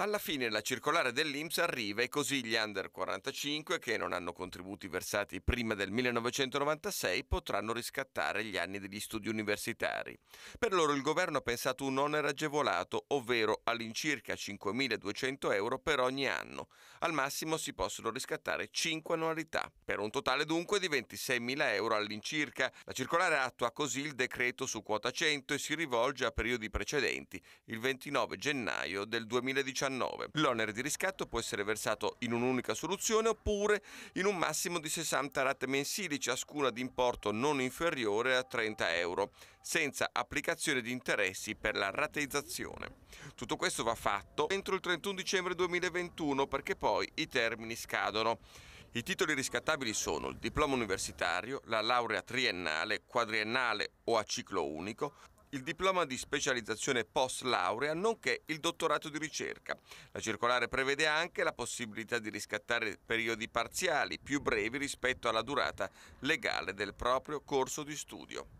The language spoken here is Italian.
Alla fine la circolare dell'Inps arriva e così gli under 45 che non hanno contributi versati prima del 1996 potranno riscattare gli anni degli studi universitari. Per loro il governo ha pensato un onere agevolato, ovvero all'incirca 5.200 euro per ogni anno. Al massimo si possono riscattare 5 annualità, per un totale dunque di 26.000 euro all'incirca. La circolare attua così il decreto su quota 100 e si rivolge a periodi precedenti, il 29 gennaio del 2019. L'onere di riscatto può essere versato in un'unica soluzione oppure in un massimo di 60 rate mensili, ciascuna di importo non inferiore a 30 euro, senza applicazione di interessi per la rateizzazione. Tutto questo va fatto entro il 31 dicembre 2021 perché poi i termini scadono. I titoli riscattabili sono il diploma universitario, la laurea triennale, quadriennale o a ciclo unico, il diploma di specializzazione post laurea, nonché il dottorato di ricerca. La circolare prevede anche la possibilità di riscattare periodi parziali più brevi rispetto alla durata legale del proprio corso di studio.